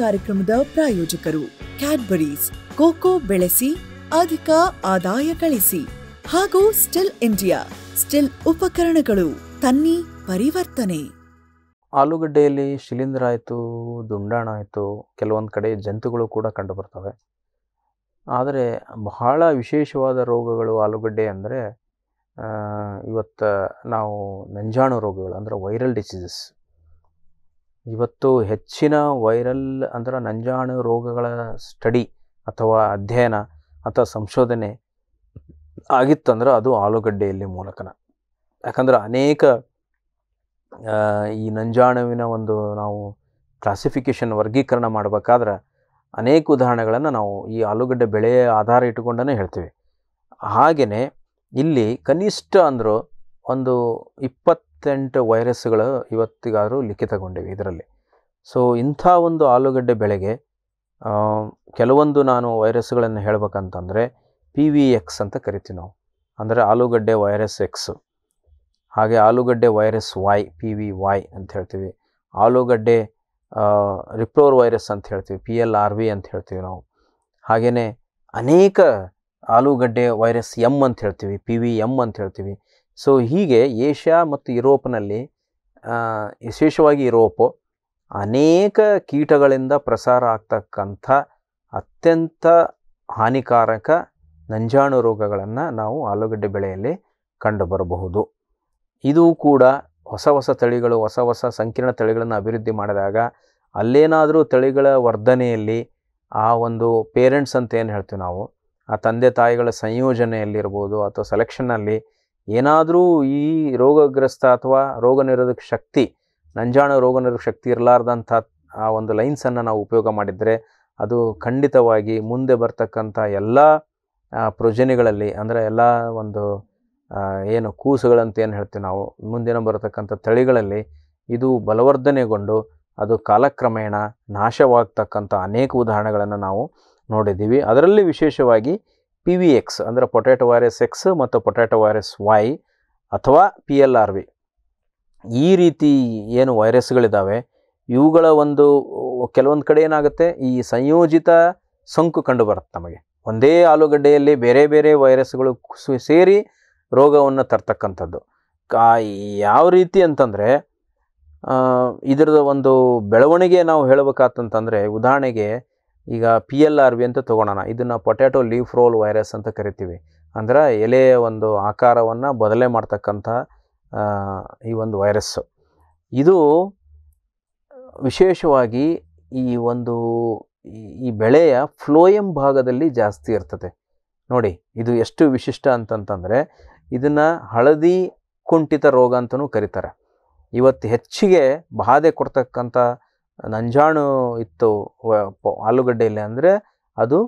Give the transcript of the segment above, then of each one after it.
ಕಾರ್ಯಕ್ರಮದ ಪ್ರಾಯೋಜಕರು Cadbury's cocoa ಬೆಳೆಸಿ ಅಧಿಕ ಆದಾಯ ಗಳಿಸಿ ಹಾಗೂ ಸ್ಟಿಲ್ ಇಂಡಿಯಾ ಸ್ಟಿಲ್ ಉಪಕರಣಗಳು ತನ್ನಿ ಪರಿವರ್ತನೆ ಆಲೂಗಡ್ಡೆಯಲ್ಲಿ ಶಿಲೀಂಧ್ರ ಆಯಿತು ದುಂಡಾಣ ಆಯಿತು ಕೆಲವೊಂದು ಕಡೆ ಜಂತುಗಳು ಕೂಡ ಕಂಡು ಬರ್ತವೆ ಆದರೆ ಬಹಳ ವಿಶೇಷವಾದ ರೋಗಗಳು ಆಲೂಗಡ್ಡೆ ಅಂದರೆ ಇವತ್ತು ನಾವು ನಂಜಾಣು ರೋಗಗಳು ಅಂದರೆ ವೈರಲ್ ಡಿಸೀಸಸ್ ಇವತ್ತು ಹೆಚ್ಚಿನ ವೈರಲ್ ಅಂದ್ರೆ ನಂಜಾಣು ರೋಗಗಳ ಸ್ಟಡಿ ಅಥವಾ ಅಧ್ಯಯನ ಅಥವಾ ಸಂಶೋಧನೆ ಆಗಿತ್ತಂದ್ರೆ ಅದು ಆಲೂಗಡ್ಡೆಯಲ್ಲಿ ಮೂಲಕನ ಯಾಕಂದ್ರೆ ಅನೇಕ ಈ ನಂಜಾಣುವಿನ ಒಂದು ನಾವು ಕ್ಲಾಸಿಫಿಕೇಶನ್ ವರ್ಗೀಕರಣ ಮಾಡಬೇಕಾದ್ರೆ ಅನೇಕ ಉದಾಹರಣೆಗಳನ್ನು ನಾವು ಈ ಆಲೂಗಡ್ಡೆ ಬೆಳೆಯ ಆಧಾರ ಇಟ್ಟುಕೊಂಡೇ ಹೇಳ್ತೀವಿ ಹಾಗೆಯೇ ಇಲ್ಲಿ ಕನಿಷ್ಠ ಅಂದರು ಒಂದು ಇಪ್ಪತ್ತು ಇಪ್ಪತ್ತೆಂಟು ವೈರಸ್ಗಳು ಇವತ್ತಿಗಾದರೂ ಲಿಖಿತಗೊಂಡಿವೆ ಇದರಲ್ಲಿ ಸೊ ಇಂಥ ಒಂದು ಆಲೂಗಡ್ಡೆ ಬೆಳೆಗೆ ಕೆಲವೊಂದು ನಾನು ವೈರಸ್ಗಳನ್ನು ಹೇಳ್ಬೇಕಂತಂದರೆ ಪಿ ವಿ ಎಕ್ಸ್ ಅಂತ ಕರಿತೀವಿ ನಾವು ಅಂದರೆ ಆಲೂಗಡ್ಡೆ ವೈರಸ್ ಎಕ್ಸ್ ಹಾಗೆ ಆಲೂಗಡ್ಡೆ virus Y P V Y ಅಂತ ಹೇಳ್ತೀವಿ ಆಲೂಗಡ್ಡೆ ರಿಪ್ಲೋರ್ ವೈರಸ್ ಅಂತ ಹೇಳ್ತೀವಿ ಪಿ ಎಲ್ ಆರ್ ವಿ ಅಂತ ಹೇಳ್ತೀವಿ ನಾವು ಹಾಗೆಯೇ ಅನೇಕ ಆಲೂಗಡ್ಡೆ ವೈರಸ್ ಎಮ್ ಅಂತ ಹೇಳ್ತೀವಿ ಪಿ ವಿ ಎಮ್ ಅಂತ ಹೇಳ್ತೀವಿ ಸೊ ಹೀಗೆ ಏಷ್ಯಾ ಮತ್ತು ಯುರೋಪ್ನಲ್ಲಿ ವಿಶೇಷವಾಗಿ ಯುರೋಪು ಅನೇಕ ಕೀಟಗಳಿಂದ ಪ್ರಸಾರ ಆಗ್ತಕ್ಕಂಥ ಅತ್ಯಂತ ಹಾನಿಕಾರಕ ನಂಜಾಣು ರೋಗಗಳನ್ನು ನಾವು ಆಲೂಗಡ್ಡೆ ಬೆಳೆಯಲ್ಲಿ ಕಂಡುಬರಬಹುದು ಇದು ಕೂಡ ಹೊಸ ಹೊಸ ತಳಿಗಳು ಹೊಸ ಹೊಸ ಸಂಕೀರ್ಣ ತಳಿಗಳನ್ನು ಅಭಿವೃದ್ಧಿ ಮಾಡಿದಾಗ ಅಲ್ಲೇನಾದರೂ ತಳಿಗಳ ವರ್ಧನೆಯಲ್ಲಿ ಆ ಒಂದು ಪೇರೆಂಟ್ಸ್ ಅಂತ ಏನು ಹೇಳ್ತೀವಿ ನಾವು ಆ ತಂದೆ ತಾಯಿಗಳ ಸಂಯೋಜನೆಯಲ್ಲಿರ್ಬೋದು ಅಥವಾ ಸೆಲೆಕ್ಷನ್ನಲ್ಲಿ ಏನಾದರೂ ಈ ರೋಗಗ್ರಸ್ತ ಅಥವಾ ರೋಗ ನಿರೋಧಕ ಶಕ್ತಿ ನಂಜಾಣ ರೋಗ ನಿರೋಧಕ ಶಕ್ತಿ ಇರಲಾರ್ದಂಥ ಆ ಒಂದು ಲೈನ್ಸನ್ನು ನಾವು ಉಪಯೋಗ ಮಾಡಿದರೆ ಅದು ಖಂಡಿತವಾಗಿ ಮುಂದೆ ಬರ್ತಕ್ಕಂಥ ಎಲ್ಲ ಪ್ರೊಜೆನಿಗಳಲ್ಲಿ ಅಂದರೆ ಎಲ್ಲ ಒಂದು ಏನು ಕೂಸುಗಳಂತ ಏನು ಹೇಳ್ತೀವಿ ನಾವು ಮುಂದಿನ ಬರತಕ್ಕಂಥ ತಳಿಗಳಲ್ಲಿ ಇದು ಬಲವರ್ಧನೆಗೊಂಡು ಅದು ಕಾಲಕ್ರಮೇಣ ನಾಶವಾಗ್ತಕ್ಕಂಥ ಅನೇಕ ಉದಾಹರಣೆಗಳನ್ನು ನಾವು ನೋಡಿದ್ದೀವಿ ಅದರಲ್ಲಿ ವಿಶೇಷವಾಗಿ ಪಿ ವಿ ಎಕ್ಸ್ ಅಂದರೆ ಪೊಟ್ಯಾಟೊ ವೈರಸ್ ಎಕ್ಸ್ ಮತ್ತು ಪೊಟ್ಯಾಟೊ ವೈರಸ್ ವೈ ಅಥವಾ ಪಿ ಎಲ್ ಆರ್ ವಿ ಈ ರೀತಿ ಏನು ವೈರಸ್ಗಳಿದ್ದಾವೆ ಇವುಗಳ ಒಂದು ಕೆಲವೊಂದು ಕಡೆ ಏನಾಗುತ್ತೆ ಈ ಸಂಯೋಜಿತ ಸೋಂಕು ಕಂಡು ಬರುತ್ತೆ ನಮಗೆ ಒಂದೇ ಆಲೂಗಡ್ಡೆಯಲ್ಲಿ ಬೇರೆ ಬೇರೆ ವೈರಸ್ಗಳು ಸೇರಿ ರೋಗವನ್ನು ತರ್ತಕ್ಕಂಥದ್ದು ಯಾವ ರೀತಿ ಅಂತಂದರೆ ಇದರದ ಒಂದು ಬೆಳವಣಿಗೆ ನಾವು ಹೇಳಬೇಕಾತಂತಂದರೆ ಉದಾಹರಣೆಗೆ ಈಗ ಪಿ ಎಲ್ ಆರ್ ವಿ ಅಂತ ತೊಗೊಳೋಣ ಇದನ್ನು ಪೊಟ್ಯಾಟೊ ಲೀಫ್ ರೋಲ್ ವೈರಸ್ ಅಂತ ಕರಿತೀವಿ ಅಂದರೆ ಎಲೆಯ ಒಂದು ಆಕಾರವನ್ನು ಬದಲೇ ಮಾಡ್ತಕ್ಕಂಥ ಈ ಒಂದು ವೈರಸ್ಸು ಇದು ವಿಶೇಷವಾಗಿ ಈ ಒಂದು ಈ ಬೆಳೆಯ ಫ್ಲೋಯಂ ಭಾಗದಲ್ಲಿ ಜಾಸ್ತಿ ಇರ್ತದೆ ನೋಡಿ ಇದು ಎಷ್ಟು ವಿಶಿಷ್ಟ ಅಂತಂತಂದರೆ ಇದನ್ನು ಹಳದಿ ಕುಂಠಿತ ರೋಗ ಅಂತಲೂ ಕರೀತಾರೆ ಇವತ್ತು ಹೆಚ್ಚಿಗೆ ಬಾಧೆ ಕೊಡ್ತಕ್ಕಂಥ ನಂಜಾಣು ಇತ್ತು ಆಲೂಗಡ್ಡೆಯಲ್ಲಿ ಅಂದರೆ ಅದು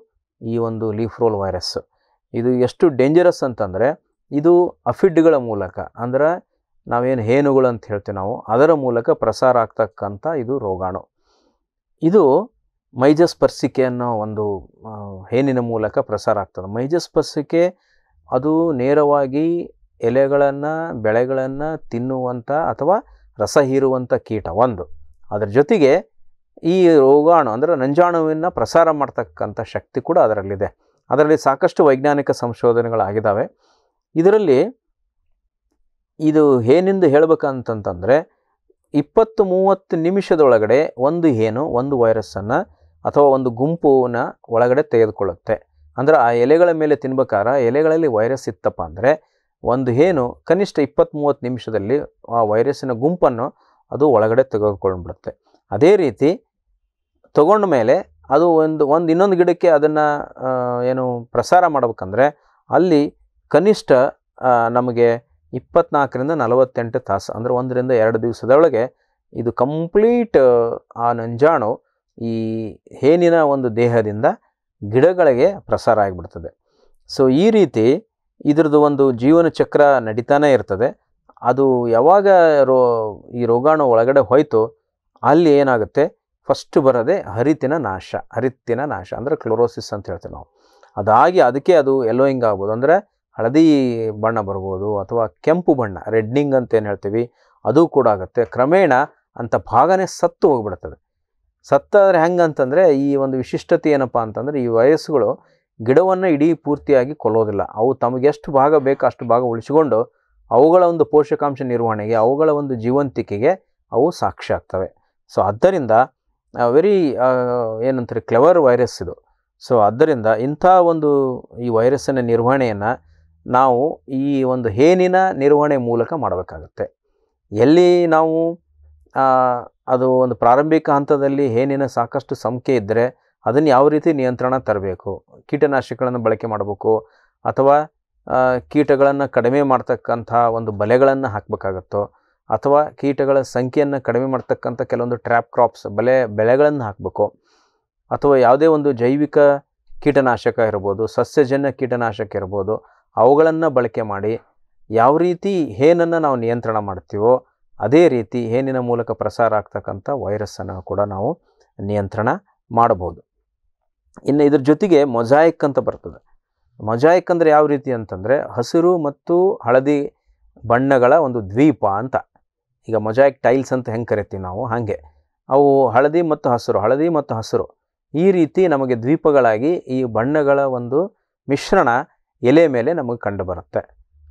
ಈ ಒಂದು ಲೀಫ್ ರೋಲ್ ವೈರಸ್ ಇದು ಎಷ್ಟು ಡೇಂಜರಸ್ ಅಂತಂದರೆ ಇದು ಅಫಿಡ್ಗಳ ಮೂಲಕ ಅಂದರೆ ನಾವೇನು ಹೇನುಗಳು ಅಂತ ಹೇಳ್ತೀವಿ ನಾವು ಅದರ ಮೂಲಕ ಪ್ರಸಾರ ಆಗ್ತಕ್ಕಂಥ ಇದು ರೋಗಾಣು ಇದು ಮೈಜಸ್ಪರ್ಸಿಕೆ ಅನ್ನೋ ಒಂದು ಹೇನಿನ ಮೂಲಕ ಪ್ರಸಾರ ಆಗ್ತದೆ ಮೈಜಸ್ ಅದು ನೇರವಾಗಿ ಎಲೆಗಳನ್ನು ಬೆಳೆಗಳನ್ನು ತಿನ್ನುವಂಥ ಅಥವಾ ರಸ ಹೀರುವಂಥ ಕೀಟ ಒಂದು ಅದರ ಜೊತೆಗೆ ಈ ರೋಗಾಣು ಅಂದರೆ ನಂಜಾಣುವಿನ ಪ್ರಸಾರ ಮಾಡ್ತಕ್ಕಂಥ ಶಕ್ತಿ ಕೂಡ ಅದರಲ್ಲಿದೆ ಅದರಲ್ಲಿ ಸಾಕಷ್ಟು ವೈಜ್ಞಾನಿಕ ಸಂಶೋಧನೆಗಳಾಗಿದ್ದಾವೆ ಇದರಲ್ಲಿ ಇದು ಏನೆಂದು ಹೇಳ್ಬೇಕಂತಂತಂದರೆ ಇಪ್ಪತ್ತು ಮೂವತ್ತು ನಿಮಿಷದೊಳಗಡೆ ಒಂದು ಏನು ಒಂದು ವೈರಸ್ಸನ್ನು ಅಥವಾ ಒಂದು ಗುಂಪುನ ಒಳಗಡೆ ತೆಗೆದುಕೊಳ್ಳುತ್ತೆ ಅಂದರೆ ಆ ಎಲೆಗಳ ಮೇಲೆ ತಿನ್ಬೇಕಾದ್ರೆ ಎಲೆಗಳಲ್ಲಿ ವೈರಸ್ ಇತ್ತಪ್ಪ ಅಂದರೆ ಒಂದು ಏನು ಕನಿಷ್ಠ ಮೂವತ್ತು ನಿಮಿಷದಲ್ಲಿ ಆ ವೈರಸ್ಸಿನ ಗುಂಪನ್ನು ಅದು ಒಳಗಡೆ ಬಿಡುತ್ತೆ ಅದೇ ರೀತಿ ತಗೊಂಡ ಮೇಲೆ ಅದು ಒಂದು ಒಂದು ಇನ್ನೊಂದು ಗಿಡಕ್ಕೆ ಅದನ್ನು ಏನು ಪ್ರಸಾರ ಮಾಡಬೇಕಂದ್ರೆ ಅಲ್ಲಿ ಕನಿಷ್ಠ ನಮಗೆ ಇಪ್ಪತ್ನಾಲ್ಕರಿಂದ ನಲವತ್ತೆಂಟು ತಾಸು ಅಂದರೆ ಒಂದರಿಂದ ಎರಡು ದಿವಸದೊಳಗೆ ಇದು ಕಂಪ್ಲೀಟ್ ಆ ನಂಜಾಣು ಈ ಹೇನಿನ ಒಂದು ದೇಹದಿಂದ ಗಿಡಗಳಿಗೆ ಪ್ರಸಾರ ಆಗಿಬಿಡ್ತದೆ ಸೊ ಈ ರೀತಿ ಇದ್ರದ್ದು ಒಂದು ಜೀವನ ಚಕ್ರ ನಡೀತಾನೇ ಇರ್ತದೆ ಅದು ಯಾವಾಗ ರೋ ಈ ರೋಗಾಣು ಒಳಗಡೆ ಹೋಯಿತು ಅಲ್ಲಿ ಏನಾಗುತ್ತೆ ಫಸ್ಟ್ ಬರೋದೆ ಹರಿತಿನ ನಾಶ ಹರಿತಿನ ನಾಶ ಅಂದರೆ ಕ್ಲೋರೋಸಿಸ್ ಅಂತ ಹೇಳ್ತೀವಿ ನಾವು ಅದಾಗಿ ಅದಕ್ಕೆ ಅದು ಎಲ್ಲೋಯಿಂಗ್ ಆಗ್ಬೋದು ಅಂದರೆ ಹಳದಿ ಬಣ್ಣ ಬರ್ಬೋದು ಅಥವಾ ಕೆಂಪು ಬಣ್ಣ ರೆಡ್ನಿಂಗ್ ಅಂತ ಏನು ಹೇಳ್ತೀವಿ ಅದು ಕೂಡ ಆಗುತ್ತೆ ಕ್ರಮೇಣ ಅಂಥ ಭಾಗನೇ ಸತ್ತು ಹೋಗ್ಬಿಡ್ತದೆ ಸತ್ತಾದರೆ ಅಂತಂದರೆ ಈ ಒಂದು ವಿಶಿಷ್ಟತೆ ಏನಪ್ಪ ಅಂತಂದರೆ ಈ ವಯಸ್ಸುಗಳು ಗಿಡವನ್ನು ಇಡೀ ಪೂರ್ತಿಯಾಗಿ ಕೊಲ್ಲೋದಿಲ್ಲ ಅವು ತಮಗೆಷ್ಟು ಭಾಗ ಬೇಕೋ ಅಷ್ಟು ಭಾಗ ಉಳಿಸಿಕೊಂಡು ಅವುಗಳ ಒಂದು ಪೋಷಕಾಂಶ ನಿರ್ವಹಣೆಗೆ ಅವುಗಳ ಒಂದು ಜೀವಂತಿಕೆಗೆ ಅವು ಸಾಕ್ಷಿ ಆಗ್ತವೆ ಸೊ ಆದ್ದರಿಂದ ವೆರಿ ಏನಂತಾರೆ ಕ್ಲೆವರ್ ವೈರಸ್ ಇದು ಸೊ ಆದ್ದರಿಂದ ಇಂಥ ಒಂದು ಈ ವೈರಸ್ಸಿನ ನಿರ್ವಹಣೆಯನ್ನು ನಾವು ಈ ಒಂದು ಹೇನಿನ ನಿರ್ವಹಣೆ ಮೂಲಕ ಮಾಡಬೇಕಾಗತ್ತೆ ಎಲ್ಲಿ ನಾವು ಅದು ಒಂದು ಪ್ರಾರಂಭಿಕ ಹಂತದಲ್ಲಿ ಹೇನಿನ ಸಾಕಷ್ಟು ಸಂಖ್ಯೆ ಇದ್ದರೆ ಅದನ್ನು ಯಾವ ರೀತಿ ನಿಯಂತ್ರಣ ತರಬೇಕು ಕೀಟನಾಶಕಗಳನ್ನು ಬಳಕೆ ಮಾಡಬೇಕು ಅಥವಾ ಕೀಟಗಳನ್ನು ಕಡಿಮೆ ಮಾಡ್ತಕ್ಕಂಥ ಒಂದು ಬಲೆಗಳನ್ನು ಹಾಕಬೇಕಾಗತ್ತೋ ಅಥವಾ ಕೀಟಗಳ ಸಂಖ್ಯೆಯನ್ನು ಕಡಿಮೆ ಮಾಡ್ತಕ್ಕಂಥ ಕೆಲವೊಂದು ಟ್ರ್ಯಾಪ್ ಕ್ರಾಪ್ಸ್ ಬಲೆ ಬೆಳೆಗಳನ್ನು ಹಾಕಬೇಕು ಅಥವಾ ಯಾವುದೇ ಒಂದು ಜೈವಿಕ ಕೀಟನಾಶಕ ಇರ್ಬೋದು ಸಸ್ಯಜನ್ಯ ಕೀಟನಾಶಕ ಇರ್ಬೋದು ಅವುಗಳನ್ನು ಬಳಕೆ ಮಾಡಿ ಯಾವ ರೀತಿ ಹೇನನ್ನು ನಾವು ನಿಯಂತ್ರಣ ಮಾಡ್ತೀವೋ ಅದೇ ರೀತಿ ಹೇನಿನ ಮೂಲಕ ಪ್ರಸಾರ ಆಗ್ತಕ್ಕಂಥ ವೈರಸ್ಸನ್ನು ಕೂಡ ನಾವು ನಿಯಂತ್ರಣ ಮಾಡಬಹುದು ಇನ್ನು ಇದ್ರ ಜೊತೆಗೆ ಮೊಜಾಯಿಕ್ ಅಂತ ಬರ್ತದೆ ಮೊಜಾಯಿಕ್ ಅಂದರೆ ಯಾವ ರೀತಿ ಅಂತಂದರೆ ಹಸಿರು ಮತ್ತು ಹಳದಿ ಬಣ್ಣಗಳ ಒಂದು ದ್ವೀಪ ಅಂತ ಈಗ ಮೊಜಾಯಿಕ್ ಟೈಲ್ಸ್ ಅಂತ ಹೆಂಗೆ ಕರಿತೀವಿ ನಾವು ಹಾಗೆ ಅವು ಹಳದಿ ಮತ್ತು ಹಸಿರು ಹಳದಿ ಮತ್ತು ಹಸಿರು ಈ ರೀತಿ ನಮಗೆ ದ್ವೀಪಗಳಾಗಿ ಈ ಬಣ್ಣಗಳ ಒಂದು ಮಿಶ್ರಣ ಎಲೆ ಮೇಲೆ ನಮಗೆ ಕಂಡು ಬರುತ್ತೆ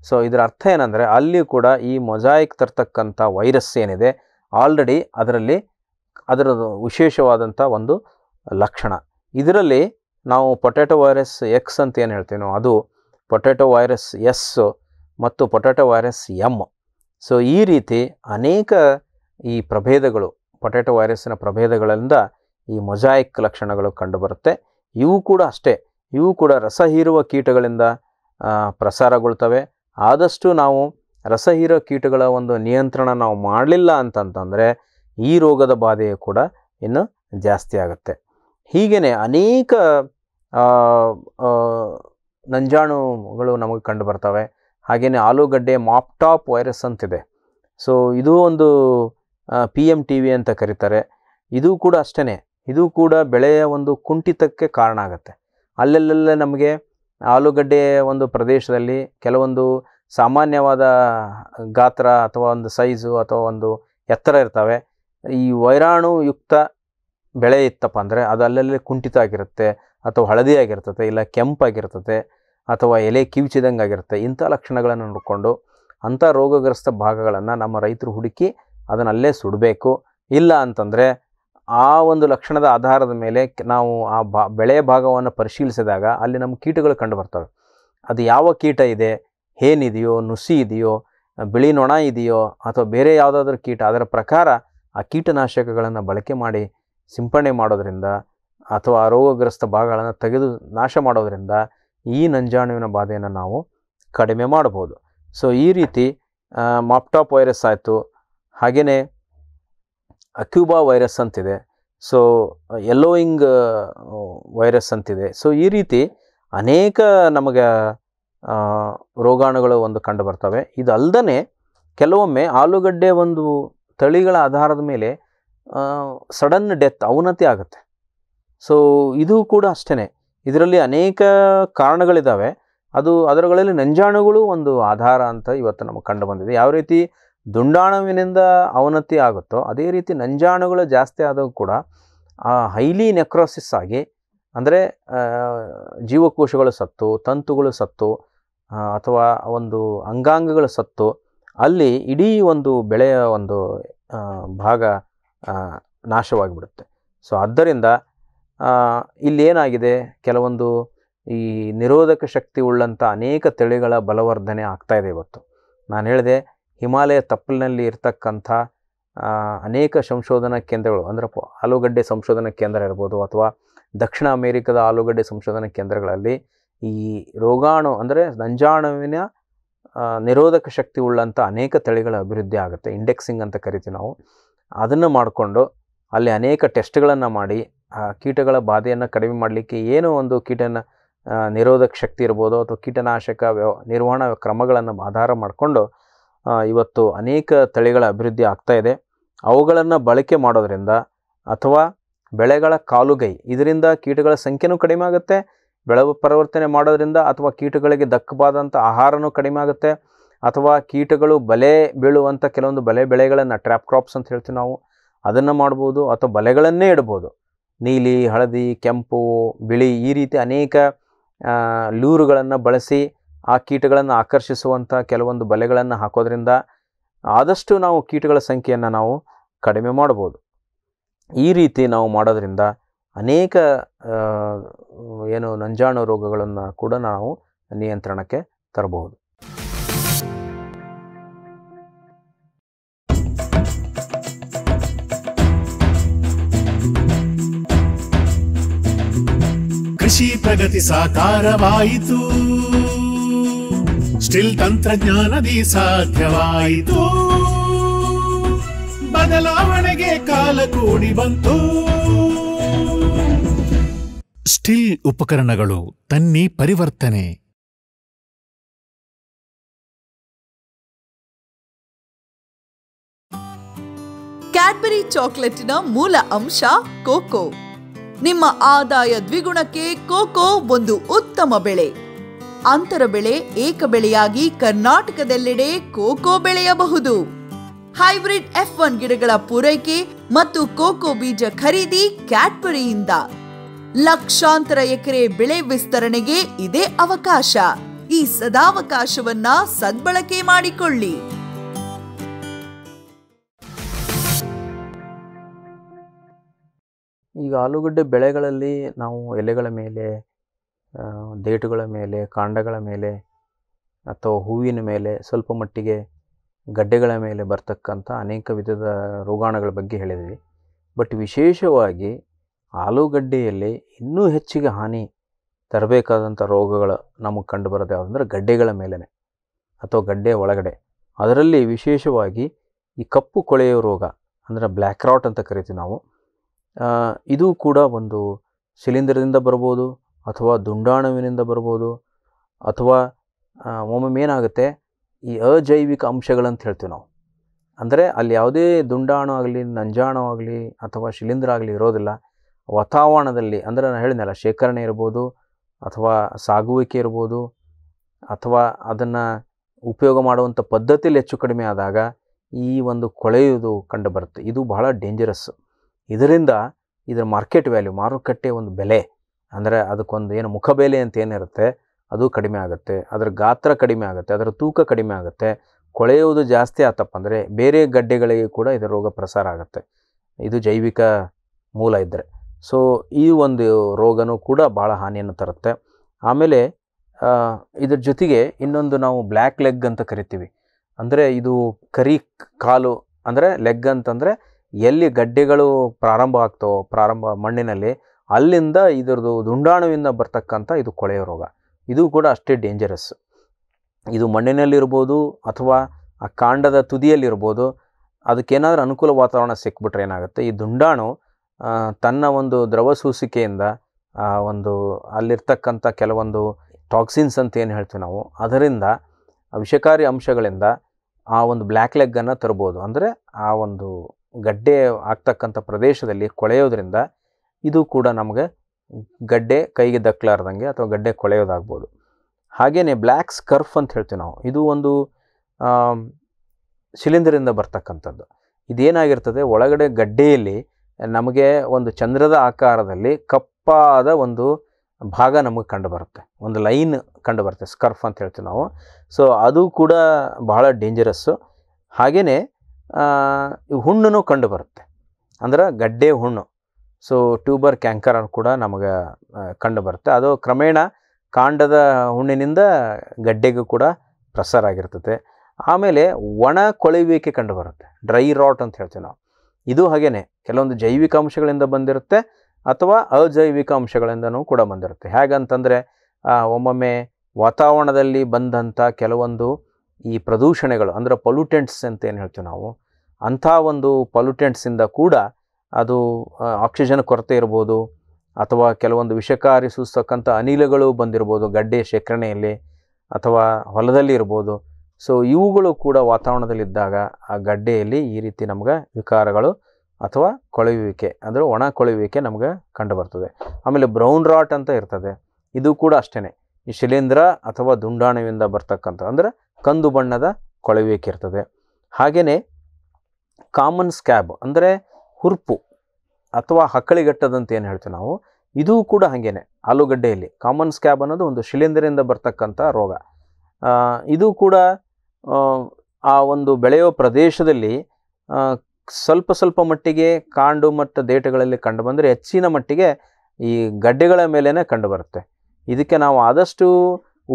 ಸೊ ಇದರ ಅರ್ಥ ಏನಂದರೆ ಅಲ್ಲಿ ಕೂಡ ಈ ಮೊಜಾಯಿಕ್ ತರ್ತಕ್ಕಂಥ ವೈರಸ್ ಏನಿದೆ ಆಲ್ರೆಡಿ ಅದರಲ್ಲಿ ಅದರ ವಿಶೇಷವಾದಂಥ ಒಂದು ಲಕ್ಷಣ ಇದರಲ್ಲಿ ನಾವು ಪೊಟ್ಯಾಟೊ ವೈರಸ್ ಎಕ್ಸ್ ಅಂತ ಏನು ಹೇಳ್ತೀವಿ ಅದು ಪೊಟ್ಯಾಟೊ ವೈರಸ್ ಎಸ್ ಮತ್ತು ಪೊಟ್ಯಾಟೊ ವೈರಸ್ ಎಮ್ ಸೊ ಈ ರೀತಿ ಅನೇಕ ಈ ಪ್ರಭೇದಗಳು ಪೊಟ್ಯಾಟೊ ವೈರಸ್ಸಿನ ಪ್ರಭೇದಗಳಿಂದ ಈ ಮೊಜಾಯಿಕ್ ಲಕ್ಷಣಗಳು ಕಂಡುಬರುತ್ತೆ ಇವು ಕೂಡ ಅಷ್ಟೇ ಇವು ಕೂಡ ರಸ ಹೀರುವ ಕೀಟಗಳಿಂದ ಪ್ರಸಾರಗೊಳ್ತವೆ ಆದಷ್ಟು ನಾವು ರಸ ಹೀರೋ ಕೀಟಗಳ ಒಂದು ನಿಯಂತ್ರಣ ನಾವು ಮಾಡಲಿಲ್ಲ ಅಂತಂತಂದರೆ ಈ ರೋಗದ ಬಾಧೆಯು ಕೂಡ ಇನ್ನು ಜಾಸ್ತಿ ಆಗುತ್ತೆ ಹೀಗೆಯೇ ಅನೇಕ ನಂಜಾಣುಗಳು ನಮಗೆ ಕಂಡು ಬರ್ತವೆ ಹಾಗೆಯೇ ಆಲೂಗಡ್ಡೆ ಮಾಪ್ಟಾಪ್ ವೈರಸ್ ಅಂತಿದೆ ಸೊ ಇದು ಒಂದು ಪಿ ಎಮ್ ಟಿ ವಿ ಅಂತ ಕರೀತಾರೆ ಇದು ಕೂಡ ಅಷ್ಟೇ ಇದು ಕೂಡ ಬೆಳೆಯ ಒಂದು ಕುಂಠಿತಕ್ಕೆ ಕಾರಣ ಆಗುತ್ತೆ ಅಲ್ಲೆಲ್ಲೇ ನಮಗೆ ಆಲೂಗಡ್ಡೆ ಒಂದು ಪ್ರದೇಶದಲ್ಲಿ ಕೆಲವೊಂದು ಸಾಮಾನ್ಯವಾದ ಗಾತ್ರ ಅಥವಾ ಒಂದು ಸೈಜು ಅಥವಾ ಒಂದು ಎತ್ತರ ಇರ್ತವೆ ಈ ವೈರಾಣು ಯುಕ್ತ ಬೆಳೆ ಇತ್ತಪ್ಪ ಅಂದರೆ ಅದು ಅಲ್ಲಲ್ಲಿ ಕುಂಠಿತ ಆಗಿರುತ್ತೆ ಅಥವಾ ಹಳದಿಯಾಗಿರ್ತದೆ ಇಲ್ಲ ಕೆಂಪಾಗಿರ್ತದೆ ಅಥವಾ ಎಲೆ ಕಿವಿಚಿದಂಗೆ ಆಗಿರುತ್ತೆ ಇಂಥ ಲಕ್ಷಣಗಳನ್ನು ನೋಡಿಕೊಂಡು ಅಂಥ ರೋಗಗ್ರಸ್ತ ಭಾಗಗಳನ್ನು ನಮ್ಮ ರೈತರು ಹುಡುಕಿ ಅದನ್ನು ಅಲ್ಲೇ ಸುಡಬೇಕು ಇಲ್ಲ ಅಂತಂದರೆ ಆ ಒಂದು ಲಕ್ಷಣದ ಆಧಾರದ ಮೇಲೆ ನಾವು ಆ ಬಾ ಬೆಳೆ ಭಾಗವನ್ನು ಪರಿಶೀಲಿಸಿದಾಗ ಅಲ್ಲಿ ನಮ್ಮ ಕೀಟಗಳು ಕಂಡು ಬರ್ತವೆ ಅದು ಯಾವ ಕೀಟ ಇದೆ ಏನಿದೆಯೋ ನುಸಿ ಇದೆಯೋ ಬಿಳಿ ನೊಣ ಇದೆಯೋ ಅಥವಾ ಬೇರೆ ಯಾವುದಾದ್ರೂ ಕೀಟ ಅದರ ಪ್ರಕಾರ ಆ ಕೀಟನಾಶಕಗಳನ್ನು ಬಳಕೆ ಮಾಡಿ ಸಿಂಪಡಣೆ ಮಾಡೋದರಿಂದ ಅಥವಾ ರೋಗಗ್ರಸ್ತ ಭಾಗಗಳನ್ನು ತೆಗೆದು ನಾಶ ಮಾಡೋದರಿಂದ ಈ ನಂಜಾಣುವಿನ ಬಾಧೆಯನ್ನು ನಾವು ಕಡಿಮೆ ಮಾಡ್ಬೋದು ಸೊ ಈ ರೀತಿ ಮಾಪ್ಟಾಪ್ ವೈರಸ್ ಆಯಿತು ಹಾಗೆಯೇ ಅಕ್ಯೂಬಾ ವೈರಸ್ ಅಂತಿದೆ ಸೊ ಎಲ್ಲೋಯಿಂಗ್ ವೈರಸ್ ಅಂತಿದೆ ಸೊ ಈ ರೀತಿ ಅನೇಕ ನಮಗೆ ರೋಗಾಣುಗಳು ಒಂದು ಕಂಡು ಬರ್ತವೆ ಇದಲ್ಲದೆ ಕೆಲವೊಮ್ಮೆ ಆಲೂಗಡ್ಡೆ ಒಂದು ತಳಿಗಳ ಆಧಾರದ ಮೇಲೆ ಸಡನ್ ಡೆತ್ ಅವನತಿ ಆಗುತ್ತೆ ಸೊ ಇದು ಕೂಡ ಅಷ್ಟೇ ಇದರಲ್ಲಿ ಅನೇಕ ಕಾರಣಗಳಿದ್ದಾವೆ ಅದು ಅದರಗಳಲ್ಲಿ ನಂಜಾಣುಗಳು ಒಂದು ಆಧಾರ ಅಂತ ಇವತ್ತು ನಮಗೆ ಕಂಡು ಬಂದಿದೆ ಯಾವ ರೀತಿ ದುಂಡಾಣುವಿನಿಂದ ಅವನತಿ ಆಗುತ್ತೋ ಅದೇ ರೀತಿ ನಂಜಾಣುಗಳು ಜಾಸ್ತಿ ಆದಾಗ ಕೂಡ ಆ ಹೈಲಿ ನೆಕ್ರೋಸಿಸ್ ಆಗಿ ಅಂದರೆ ಜೀವಕೋಶಗಳು ಸತ್ತು ತಂತುಗಳು ಸತ್ತು ಅಥವಾ ಒಂದು ಅಂಗಾಂಗಗಳು ಸತ್ತು ಅಲ್ಲಿ ಇಡೀ ಒಂದು ಬೆಳೆಯ ಒಂದು ಭಾಗ ನಾಶವಾಗಿಬಿಡುತ್ತೆ ಸೊ ಆದ್ದರಿಂದ ಇಲ್ಲೇನಾಗಿದೆ ಕೆಲವೊಂದು ಈ ನಿರೋಧಕ ಶಕ್ತಿ ಉಳ್ಳಂಥ ಅನೇಕ ತಳಿಗಳ ಬಲವರ್ಧನೆ ಆಗ್ತಾ ಇದೆ ಇವತ್ತು ನಾನು ಹೇಳಿದೆ ಹಿಮಾಲಯ ತಪ್ಪಲಿನಲ್ಲಿ ಇರ್ತಕ್ಕಂಥ ಅನೇಕ ಸಂಶೋಧನಾ ಕೇಂದ್ರಗಳು ಅಂದರೆ ಆಲೂಗಡ್ಡೆ ಸಂಶೋಧನಾ ಕೇಂದ್ರ ಇರ್ಬೋದು ಅಥವಾ ದಕ್ಷಿಣ ಅಮೇರಿಕದ ಆಲೂಗಡ್ಡೆ ಸಂಶೋಧನಾ ಕೇಂದ್ರಗಳಲ್ಲಿ ಈ ರೋಗಾಣು ಅಂದರೆ ನಂಜಾಣುವಿನ ನಿರೋಧಕ ಶಕ್ತಿ ಉಳ್ಳಂಥ ಅನೇಕ ತಳಿಗಳ ಅಭಿವೃದ್ಧಿ ಆಗುತ್ತೆ ಇಂಡೆಕ್ಸಿಂಗ್ ಅಂತ ಕರಿತೀವಿ ನಾವು ಅದನ್ನು ಮಾಡಿಕೊಂಡು ಅಲ್ಲಿ ಅನೇಕ ಟೆಸ್ಟ್ಗಳನ್ನು ಮಾಡಿ ಕೀಟಗಳ ಬಾಧೆಯನ್ನು ಕಡಿಮೆ ಮಾಡಲಿಕ್ಕೆ ಏನೋ ಒಂದು ಕೀಟನ ನಿರೋಧಕ ಶಕ್ತಿ ಇರ್ಬೋದು ಅಥವಾ ಕೀಟನಾಶಕ ವ್ಯವ ನಿರ್ವಹಣಾ ಕ್ರಮಗಳನ್ನು ಆಧಾರ ಮಾಡಿಕೊಂಡು ಇವತ್ತು ಅನೇಕ ತಳಿಗಳ ಅಭಿವೃದ್ಧಿ ಆಗ್ತಾ ಇದೆ ಅವುಗಳನ್ನು ಬಳಕೆ ಮಾಡೋದರಿಂದ ಅಥವಾ ಬೆಳೆಗಳ ಕಾಲುಗೈ ಇದರಿಂದ ಕೀಟಗಳ ಸಂಖ್ಯೆನೂ ಕಡಿಮೆ ಆಗುತ್ತೆ ಬೆಳೆ ಪರಿವರ್ತನೆ ಮಾಡೋದರಿಂದ ಅಥವಾ ಕೀಟಗಳಿಗೆ ದಕ್ಕಬಾದಂಥ ಆಹಾರನೂ ಕಡಿಮೆ ಆಗುತ್ತೆ ಅಥವಾ ಕೀಟಗಳು ಬಲೆ ಬೀಳುವಂಥ ಕೆಲವೊಂದು ಬಲೆ ಬೆಳೆಗಳನ್ನು ಟ್ರ್ಯಾಪ್ ಕ್ರಾಪ್ಸ್ ಅಂತ ಹೇಳ್ತೀವಿ ನಾವು ಅದನ್ನು ಮಾಡ್ಬೋದು ಅಥವಾ ಬಲೆಗಳನ್ನೇ ಇಡ್ಬೋದು ನೀಲಿ ಹಳದಿ ಕೆಂಪು ಬಿಳಿ ಈ ರೀತಿ ಅನೇಕ ಲೂರುಗಳನ್ನು ಬಳಸಿ ಆ ಕೀಟಗಳನ್ನು ಆಕರ್ಷಿಸುವಂಥ ಕೆಲವೊಂದು ಬಲೆಗಳನ್ನು ಹಾಕೋದ್ರಿಂದ ಆದಷ್ಟು ನಾವು ಕೀಟಗಳ ಸಂಖ್ಯೆಯನ್ನು ನಾವು ಕಡಿಮೆ ಮಾಡ್ಬೋದು ಈ ರೀತಿ ನಾವು ಮಾಡೋದ್ರಿಂದ ಅನೇಕ ಏನು ನಂಜಾಣು ರೋಗಗಳನ್ನು ಕೂಡ ನಾವು ನಿಯಂತ್ರಣಕ್ಕೆ ತರಬಹುದು ಪ್ರಗತಿ ಸಾಕಾರವಾಯಿತು ಸ್ಟಿಲ್ ತಂತ್ರಜ್ಞಾನದಿ ಸಾಧ್ಯವಾಯಿತು ಬದಲಾವಣೆಗೆ ಕಾಲ ಕೂಡಿ ಬಂತು ಸ್ಟಿಲ್ ಉಪಕರಣಗಳು ತನ್ನಿ ಪರಿವರ್ತನೆ ಕ್ಯಾಡ್ಬರಿ ಚಾಕ್ಲೇಟಿನ ಮೂಲ ಅಂಶ ಕೋಕೋ ನಿಮ್ಮ ಆದಾಯ ದ್ವಿಗುಣಕ್ಕೆ ಕೋಕೋ ಒಂದು ಉತ್ತಮ ಬೆಳೆ ಅಂತರ ಬೆಳೆ ಏಕ ಬೆಳೆಯಾಗಿ ಕರ್ನಾಟಕದೆಲ್ಲೆಡೆ ಕೋಕೋ ಬೆಳೆಯಬಹುದು ಹೈಬ್ರಿಡ್ ಎಫ್ ಒನ್ ಗಿಡಗಳ ಪೂರೈಕೆ ಮತ್ತು ಕೋಕೋ ಬೀಜ ಖರೀದಿ ಕ್ಯಾಟ್ಬರಿಯಿಂದ ಲಕ್ಷಾಂತರ ಎಕರೆ ಬೆಳೆ ವಿಸ್ತರಣೆಗೆ ಇದೇ ಅವಕಾಶ ಈ ಸದಾವಕಾಶವನ್ನ ಸದ್ಬಳಕೆ ಮಾಡಿಕೊಳ್ಳಿ ಈಗ ಆಲೂಗಡ್ಡೆ ಬೆಳೆಗಳಲ್ಲಿ ನಾವು ಎಲೆಗಳ ಮೇಲೆ ದೇಟುಗಳ ಮೇಲೆ ಕಾಂಡಗಳ ಮೇಲೆ ಅಥವಾ ಹೂವಿನ ಮೇಲೆ ಸ್ವಲ್ಪ ಮಟ್ಟಿಗೆ ಗಡ್ಡೆಗಳ ಮೇಲೆ ಬರ್ತಕ್ಕಂಥ ಅನೇಕ ವಿಧದ ರೋಗಾಣಗಳ ಬಗ್ಗೆ ಹೇಳಿದ್ವಿ ಬಟ್ ವಿಶೇಷವಾಗಿ ಆಲೂಗಡ್ಡೆಯಲ್ಲಿ ಇನ್ನೂ ಹೆಚ್ಚಿಗೆ ಹಾನಿ ತರಬೇಕಾದಂಥ ರೋಗಗಳು ನಮಗೆ ಕಂಡು ಬರೋದು ಯಾವುದಂದ್ರೆ ಗಡ್ಡೆಗಳ ಮೇಲೇ ಅಥವಾ ಗಡ್ಡೆ ಒಳಗಡೆ ಅದರಲ್ಲಿ ವಿಶೇಷವಾಗಿ ಈ ಕಪ್ಪು ಕೊಳೆಯುವ ರೋಗ ಅಂದರೆ ಬ್ಲ್ಯಾಕ್ ರಾಟ್ ಅಂತ ಕರಿತೀವಿ ನಾವು ಇದು ಕೂಡ ಒಂದು ಶಿಲೀಂಧ್ರದಿಂದ ಬರ್ಬೋದು ಅಥವಾ ದುಂಡಾಣುವಿನಿಂದ ಬರ್ಬೋದು ಅಥವಾ ಒಮ್ಮೊಮ್ಮೆ ಏನಾಗುತ್ತೆ ಈ ಅಜೈವಿಕ ಅಂಶಗಳಂತ ಹೇಳ್ತೀವಿ ನಾವು ಅಂದರೆ ಅಲ್ಲಿ ಯಾವುದೇ ದುಂಡಾಣು ಆಗಲಿ ನಂಜಾಣು ಆಗಲಿ ಅಥವಾ ಶಿಲೀಂಧ್ರ ಆಗಲಿ ಇರೋದಿಲ್ಲ ವಾತಾವರಣದಲ್ಲಿ ಅಂದರೆ ನಾನು ಹೇಳಿದ್ನಲ್ಲ ಶೇಖರಣೆ ಇರ್ಬೋದು ಅಥವಾ ಸಾಗುವಿಕೆ ಇರ್ಬೋದು ಅಥವಾ ಅದನ್ನು ಉಪಯೋಗ ಮಾಡುವಂಥ ಪದ್ಧತಿಯಲ್ಲಿ ಹೆಚ್ಚು ಕಡಿಮೆ ಆದಾಗ ಈ ಒಂದು ಕೊಳೆಯುವುದು ಕಂಡುಬರುತ್ತೆ ಇದು ಬಹಳ ಡೇಂಜರಸ್ ಇದರಿಂದ ಇದರ ಮಾರ್ಕೆಟ್ ವ್ಯಾಲ್ಯೂ ಮಾರುಕಟ್ಟೆ ಒಂದು ಬೆಲೆ ಅಂದರೆ ಅದಕ್ಕೊಂದು ಏನು ಮುಖಬೆಲೆ ಅಂತ ಏನಿರುತ್ತೆ ಅದು ಕಡಿಮೆ ಆಗುತ್ತೆ ಅದರ ಗಾತ್ರ ಕಡಿಮೆ ಆಗುತ್ತೆ ಅದರ ತೂಕ ಕಡಿಮೆ ಆಗುತ್ತೆ ಕೊಳೆಯುವುದು ಜಾಸ್ತಿ ಆತಪ್ಪ ಅಂದರೆ ಬೇರೆ ಗಡ್ಡೆಗಳಿಗೆ ಕೂಡ ಇದರ ರೋಗ ಪ್ರಸಾರ ಆಗುತ್ತೆ ಇದು ಜೈವಿಕ ಮೂಲ ಇದ್ದರೆ ಸೊ ಈ ಒಂದು ರೋಗನೂ ಕೂಡ ಭಾಳ ಹಾನಿಯನ್ನು ತರುತ್ತೆ ಆಮೇಲೆ ಇದ್ರ ಜೊತೆಗೆ ಇನ್ನೊಂದು ನಾವು ಬ್ಲ್ಯಾಕ್ ಲೆಗ್ ಅಂತ ಕರಿತೀವಿ ಅಂದರೆ ಇದು ಕರಿ ಕಾಲು ಅಂದರೆ ಲೆಗ್ ಅಂತಂದರೆ ಎಲ್ಲಿ ಗಡ್ಡೆಗಳು ಪ್ರಾರಂಭ ಆಗ್ತವೋ ಪ್ರಾರಂಭ ಮಣ್ಣಿನಲ್ಲಿ ಅಲ್ಲಿಂದ ಇದರದು ದುಂಡಾಣುವಿಂದ ಬರ್ತಕ್ಕಂಥ ಇದು ಕೊಳೆಯ ರೋಗ ಇದು ಕೂಡ ಅಷ್ಟೇ ಡೇಂಜರಸ್ ಇದು ಮಣ್ಣಿನಲ್ಲಿರ್ಬೋದು ಅಥವಾ ಆ ಕಾಂಡದ ತುದಿಯಲ್ಲಿರ್ಬೋದು ಅದಕ್ಕೇನಾದರೂ ಅನುಕೂಲ ವಾತಾವರಣ ಸಿಕ್ಬಿಟ್ರೆ ಏನಾಗುತ್ತೆ ಈ ದುಂಡಾಣು ತನ್ನ ಒಂದು ದ್ರವ ಸೂಸಿಕೆಯಿಂದ ಒಂದು ಅಲ್ಲಿರ್ತಕ್ಕಂಥ ಕೆಲವೊಂದು ಟಾಕ್ಸಿನ್ಸ್ ಅಂತ ಏನು ಹೇಳ್ತೀವಿ ನಾವು ಅದರಿಂದ ವಿಷಕಾರಿ ಅಂಶಗಳಿಂದ ಆ ಒಂದು ಬ್ಲ್ಯಾಕ್ ಲೆಗ್ಗನ್ನು ತರ್ಬೋದು ಅಂದರೆ ಆ ಒಂದು ಗಡ್ಡೆ ಆಗ್ತಕ್ಕಂಥ ಪ್ರದೇಶದಲ್ಲಿ ಕೊಳೆಯೋದ್ರಿಂದ ಇದು ಕೂಡ ನಮಗೆ ಗಡ್ಡೆ ಕೈಗೆ ದಕ್ಕಲಾರ್ದಂಗೆ ಅಥವಾ ಗಡ್ಡೆ ಕೊಳೆಯೋದಾಗ್ಬೋದು ಹಾಗೆಯೇ ಬ್ಲ್ಯಾಕ್ ಸ್ಕರ್ಫ್ ಅಂತ ಹೇಳ್ತೀವಿ ನಾವು ಇದು ಒಂದು ಶಿಲಿಂದ್ರಿಂದ ಬರ್ತಕ್ಕಂಥದ್ದು ಇದೇನಾಗಿರ್ತದೆ ಒಳಗಡೆ ಗಡ್ಡೆಯಲ್ಲಿ ನಮಗೆ ಒಂದು ಚಂದ್ರದ ಆಕಾರದಲ್ಲಿ ಕಪ್ಪಾದ ಒಂದು ಭಾಗ ನಮಗೆ ಕಂಡು ಬರುತ್ತೆ ಒಂದು ಲೈನ್ ಕಂಡು ಬರುತ್ತೆ ಸ್ಕರ್ಫ್ ಅಂತ ಹೇಳ್ತೀವಿ ನಾವು ಸೊ ಅದು ಕೂಡ ಬಹಳ ಡೇಂಜರಸ್ಸು ಹಾಗೆಯೇ ಹುಣ್ಣು ಕಂಡು ಬರುತ್ತೆ ಅಂದ್ರೆ ಗಡ್ಡೆ ಹುಣ್ಣು ಸೊ ಟ್ಯೂಬರ್ ಕ್ಯಾಂಕರ್ ಕೂಡ ನಮಗೆ ಕಂಡು ಬರುತ್ತೆ ಅದು ಕ್ರಮೇಣ ಕಾಂಡದ ಹುಣ್ಣಿನಿಂದ ಗಡ್ಡೆಗೂ ಕೂಡ ಪ್ರಸಾರ ಆಗಿರ್ತದೆ ಆಮೇಲೆ ಒಣ ಕೊಳೆಯುವಿಕೆ ಕಂಡು ಬರುತ್ತೆ ಡ್ರೈ ರಾಟ್ ಅಂತ ಹೇಳ್ತೀವಿ ನಾವು ಇದು ಹಾಗೇನೆ ಕೆಲವೊಂದು ಜೈವಿಕ ಅಂಶಗಳಿಂದ ಬಂದಿರುತ್ತೆ ಅಥವಾ ಅಜೈವಿಕ ಅಂಶಗಳಿಂದನೂ ಕೂಡ ಬಂದಿರುತ್ತೆ ಹೇಗಂತಂದರೆ ಒಮ್ಮೊಮ್ಮೆ ವಾತಾವರಣದಲ್ಲಿ ಬಂದಂಥ ಕೆಲವೊಂದು ಈ ಪ್ರದೂಷಣೆಗಳು ಅಂದರೆ ಪೊಲ್ಯೂಟೆಂಟ್ಸ್ ಅಂತ ಏನು ಹೇಳ್ತೀವಿ ನಾವು ಅಂಥ ಒಂದು ಪೊಲ್ಯೂಟೆಂಟ್ಸಿಂದ ಕೂಡ ಅದು ಆಕ್ಸಿಜನ್ ಕೊರತೆ ಇರ್ಬೋದು ಅಥವಾ ಕೆಲವೊಂದು ವಿಷಕಾರಿ ಸೂಸ್ತಕ್ಕಂಥ ಅನಿಲಗಳು ಬಂದಿರ್ಬೋದು ಗಡ್ಡೆ ಶೇಖರಣೆಯಲ್ಲಿ ಅಥವಾ ಹೊಲದಲ್ಲಿ ಇರ್ಬೋದು ಸೊ ಇವುಗಳು ಕೂಡ ವಾತಾವರಣದಲ್ಲಿದ್ದಾಗ ಆ ಗಡ್ಡೆಯಲ್ಲಿ ಈ ರೀತಿ ನಮ್ಗೆ ವಿಕಾರಗಳು ಅಥವಾ ಕೊಳೆಯುವಿಕೆ ಅಂದರೆ ಒಣ ಕೊಳೆಯುವಿಕೆ ನಮ್ಗೆ ಕಂಡುಬರ್ತದೆ ಆಮೇಲೆ ಬ್ರೌನ್ ರಾಟ್ ಅಂತ ಇರ್ತದೆ ಇದು ಕೂಡ ಅಷ್ಟೇ ಈ ಶಿಲೀಂಧ್ರ ಅಥವಾ ದುಂಡಾಣವಿಂದ ಬರ್ತಕ್ಕಂಥ ಅಂದರೆ ಕಂದು ಬಣ್ಣದ ಕೊಳವೇಕಿರ್ತದೆ ಹಾಗೆಯೇ ಕಾಮನ್ ಸ್ಕ್ಯಾಬ್ ಅಂದರೆ ಹುರುಪು ಅಥವಾ ಹಕ್ಕಳಿಗಟ್ಟದಂತ ಏನು ಹೇಳ್ತೀವಿ ನಾವು ಇದೂ ಕೂಡ ಹಾಗೇನೆ ಆಲೂಗಡ್ಡೆಯಲ್ಲಿ ಕಾಮನ್ ಸ್ಕ್ಯಾಬ್ ಅನ್ನೋದು ಒಂದು ಶಿಲೀಂಧ್ರದಿಂದ ಬರ್ತಕ್ಕಂಥ ರೋಗ ಇದು ಕೂಡ ಆ ಒಂದು ಬೆಳೆಯೋ ಪ್ರದೇಶದಲ್ಲಿ ಸ್ವಲ್ಪ ಸ್ವಲ್ಪ ಮಟ್ಟಿಗೆ ಕಾಂಡು ಮತ್ತು ದೇಟಗಳಲ್ಲಿ ಕಂಡು ಬಂದರೆ ಹೆಚ್ಚಿನ ಮಟ್ಟಿಗೆ ಈ ಗಡ್ಡೆಗಳ ಮೇಲೇ ಕಂಡುಬರುತ್ತೆ ಇದಕ್ಕೆ ನಾವು ಆದಷ್ಟು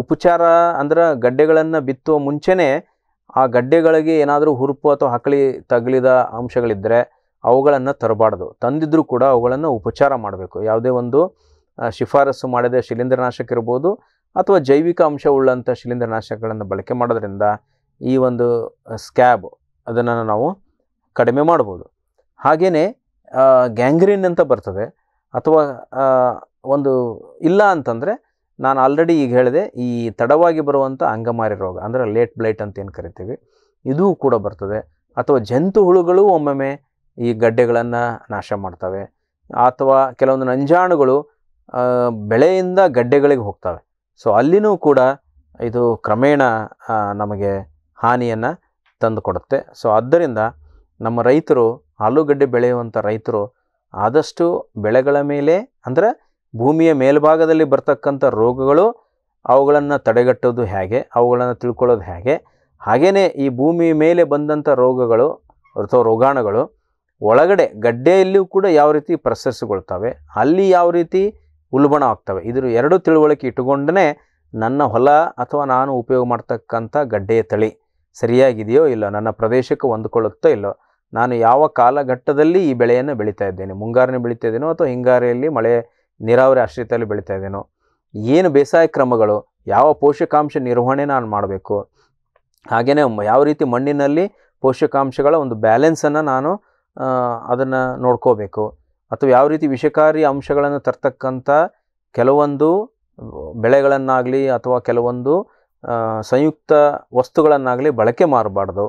ಉಪಚಾರ ಅಂದ್ರೆ ಗಡ್ಡೆಗಳನ್ನು ಬಿತ್ತುವ ಮುಂಚೆನೇ ಆ ಗಡ್ಡೆಗಳಿಗೆ ಏನಾದರೂ ಹುರುಪು ಅಥವಾ ಹಕ್ಕಳಿ ತಗಲಿದ ಅಂಶಗಳಿದ್ದರೆ ಅವುಗಳನ್ನು ತರಬಾರ್ದು ತಂದಿದ್ದರೂ ಕೂಡ ಅವುಗಳನ್ನು ಉಪಚಾರ ಮಾಡಬೇಕು ಯಾವುದೇ ಒಂದು ಶಿಫಾರಸು ಮಾಡಿದ ಶಿಲೀಂಧ್ರನಾಶಕ ಇರ್ಬೋದು ಅಥವಾ ಜೈವಿಕ ಅಂಶ ಉಳ್ಳಂಥ ಶಿಲೀಂಧ್ರನಾಶಕಗಳನ್ನು ಬಳಕೆ ಮಾಡೋದ್ರಿಂದ ಈ ಒಂದು ಸ್ಕ್ಯಾಬ್ ಅದನ್ನು ನಾವು ಕಡಿಮೆ ಮಾಡ್ಬೋದು ಹಾಗೆಯೇ ಗ್ಯಾಂಗ್ರೀನ್ ಅಂತ ಬರ್ತದೆ ಅಥವಾ ಒಂದು ಇಲ್ಲ ಅಂತಂದರೆ ನಾನು ಆಲ್ರೆಡಿ ಈಗ ಹೇಳಿದೆ ಈ ತಡವಾಗಿ ಬರುವಂಥ ಅಂಗಮಾರಿ ರೋಗ ಅಂದರೆ ಲೇಟ್ ಬ್ಲೈಟ್ ಅಂತ ಏನು ಕರಿತೀವಿ ಇದೂ ಕೂಡ ಬರ್ತದೆ ಅಥವಾ ಜಂತು ಹುಳುಗಳು ಒಮ್ಮೊಮ್ಮೆ ಈ ಗಡ್ಡೆಗಳನ್ನು ನಾಶ ಮಾಡ್ತವೆ ಅಥವಾ ಕೆಲವೊಂದು ನಂಜಾಣುಗಳು ಬೆಳೆಯಿಂದ ಗಡ್ಡೆಗಳಿಗೆ ಹೋಗ್ತವೆ ಸೊ ಅಲ್ಲಿನೂ ಕೂಡ ಇದು ಕ್ರಮೇಣ ನಮಗೆ ಹಾನಿಯನ್ನು ತಂದು ಕೊಡುತ್ತೆ ಸೊ ಆದ್ದರಿಂದ ನಮ್ಮ ರೈತರು ಆಲೂಗಡ್ಡೆ ಬೆಳೆಯುವಂಥ ರೈತರು ಆದಷ್ಟು ಬೆಳೆಗಳ ಮೇಲೆ ಅಂದರೆ ಭೂಮಿಯ ಮೇಲ್ಭಾಗದಲ್ಲಿ ಬರ್ತಕ್ಕಂಥ ರೋಗಗಳು ಅವುಗಳನ್ನು ತಡೆಗಟ್ಟೋದು ಹೇಗೆ ಅವುಗಳನ್ನು ತಿಳ್ಕೊಳ್ಳೋದು ಹೇಗೆ ಹಾಗೆಯೇ ಈ ಭೂಮಿ ಮೇಲೆ ಬಂದಂಥ ರೋಗಗಳು ಅಥವಾ ರೋಗಾಣುಗಳು ಒಳಗಡೆ ಗಡ್ಡೆಯಲ್ಲಿಯೂ ಕೂಡ ಯಾವ ರೀತಿ ಪ್ರಸರಿಸಿಕೊಳ್ತವೆ ಅಲ್ಲಿ ಯಾವ ರೀತಿ ಉಲ್ಬಣ ಆಗ್ತವೆ ಇದರ ಎರಡು ತಿಳುವಳಿಕೆ ಇಟ್ಟುಕೊಂಡೇ ನನ್ನ ಹೊಲ ಅಥವಾ ನಾನು ಉಪಯೋಗ ಮಾಡ್ತಕ್ಕಂಥ ಗಡ್ಡೆಯ ತಳಿ ಸರಿಯಾಗಿದೆಯೋ ಇಲ್ಲೋ ನನ್ನ ಪ್ರದೇಶಕ್ಕೆ ಹೊಂದಿಕೊಳ್ಳುತ್ತೋ ಇಲ್ಲೋ ನಾನು ಯಾವ ಕಾಲಘಟ್ಟದಲ್ಲಿ ಈ ಬೆಳೆಯನ್ನು ಬೆಳೀತಾ ಇದ್ದೇನೆ ಮುಂಗಾರಿನ ಬೆಳೀತಾ ಇದ್ದೇನೋ ಅಥವಾ ಹಿಂಗಾರಿಯಲ್ಲಿ ಮಳೆ ನೀರಾವರಿ ಆಶ್ರಿತದಲ್ಲಿ ಬೆಳೀತಾ ಇದ್ದೇನೋ ಏನು ಬೇಸಾಯ ಕ್ರಮಗಳು ಯಾವ ಪೋಷಕಾಂಶ ನಿರ್ವಹಣೆ ನಾನು ಮಾಡಬೇಕು ಹಾಗೆಯೇ ಯಾವ ರೀತಿ ಮಣ್ಣಿನಲ್ಲಿ ಪೋಷಕಾಂಶಗಳ ಒಂದು ಬ್ಯಾಲೆನ್ಸನ್ನು ನಾನು ಅದನ್ನು ನೋಡ್ಕೋಬೇಕು ಅಥವಾ ಯಾವ ರೀತಿ ವಿಷಕಾರಿ ಅಂಶಗಳನ್ನು ತರ್ತಕ್ಕಂಥ ಕೆಲವೊಂದು ಬೆಳೆಗಳನ್ನಾಗಲಿ ಅಥವಾ ಕೆಲವೊಂದು ಸಂಯುಕ್ತ ವಸ್ತುಗಳನ್ನಾಗಲಿ ಬಳಕೆ ಮಾಡಬಾರ್ದು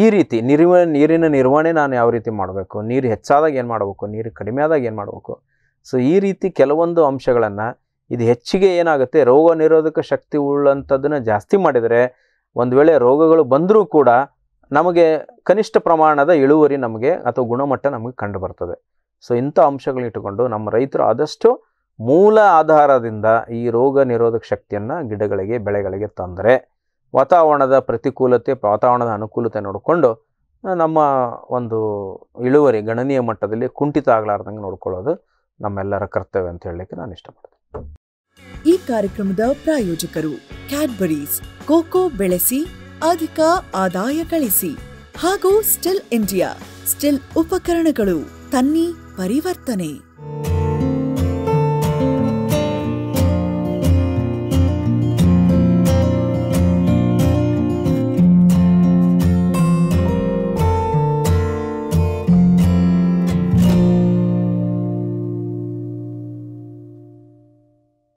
ಈ ರೀತಿ ನಿರ್ವ ನೀರಿನ ನಿರ್ವಹಣೆ ನಾನು ಯಾವ ರೀತಿ ಮಾಡಬೇಕು ನೀರು ಹೆಚ್ಚಾದಾಗ ಏನು ಮಾಡಬೇಕು ನೀರು ಕಡಿಮೆ ಆದಾಗ ಏನು ಮಾಡಬೇಕು ಸೊ ಈ ರೀತಿ ಕೆಲವೊಂದು ಅಂಶಗಳನ್ನು ಇದು ಹೆಚ್ಚಿಗೆ ಏನಾಗುತ್ತೆ ರೋಗ ನಿರೋಧಕ ಶಕ್ತಿ ಉಳ್ಳಂಥದ್ದನ್ನು ಜಾಸ್ತಿ ಮಾಡಿದರೆ ಒಂದು ವೇಳೆ ರೋಗಗಳು ಬಂದರೂ ಕೂಡ ನಮಗೆ ಕನಿಷ್ಠ ಪ್ರಮಾಣದ ಇಳುವರಿ ನಮಗೆ ಅಥವಾ ಗುಣಮಟ್ಟ ನಮಗೆ ಕಂಡು ಬರ್ತದೆ ಸೊ ಇಂಥ ಅಂಶಗಳಿಟ್ಟುಕೊಂಡು ನಮ್ಮ ರೈತರು ಆದಷ್ಟು ಮೂಲ ಆಧಾರದಿಂದ ಈ ರೋಗ ನಿರೋಧಕ ಶಕ್ತಿಯನ್ನು ಗಿಡಗಳಿಗೆ ಬೆಳೆಗಳಿಗೆ ತಂದರೆ ವಾತಾವರಣದ ಪ್ರತಿಕೂಲತೆ ವಾತಾವರಣದ ಅನುಕೂಲತೆ ನೋಡಿಕೊಂಡು ನಮ್ಮ ಒಂದು ಇಳುವರಿ ಗಣನೀಯ ಮಟ್ಟದಲ್ಲಿ ಕುಂಠಿತ ಆಗಲಾರ್ದಂಗೆ ನೋಡ್ಕೊಳ್ಳೋದು ನಮ್ಮೆಲ್ಲರ ಕರ್ತವ್ಯ ಅಂತ ಹೇಳಲಿಕ್ಕೆ ನಾನು ಇಷ್ಟಪಡ್ತೇನೆ ಈ ಕಾರ್ಯಕ್ರಮದ ಪ್ರಾಯೋಜಕರು ಕ್ಯಾಡ್ಬರೀಸ್ ಕೋಕೋ ಬೆಳೆಸಿ ಅಧಿಕ ಆದಾಯ ಗಳಿಸಿ ಹಾಗೂ ಸ್ಟಿಲ್ ಇಂಡಿಯಾ ಸ್ಟಿಲ್ ಉಪಕರಣಗಳು ತನ್ನಿ ಪರಿವರ್ತನೆ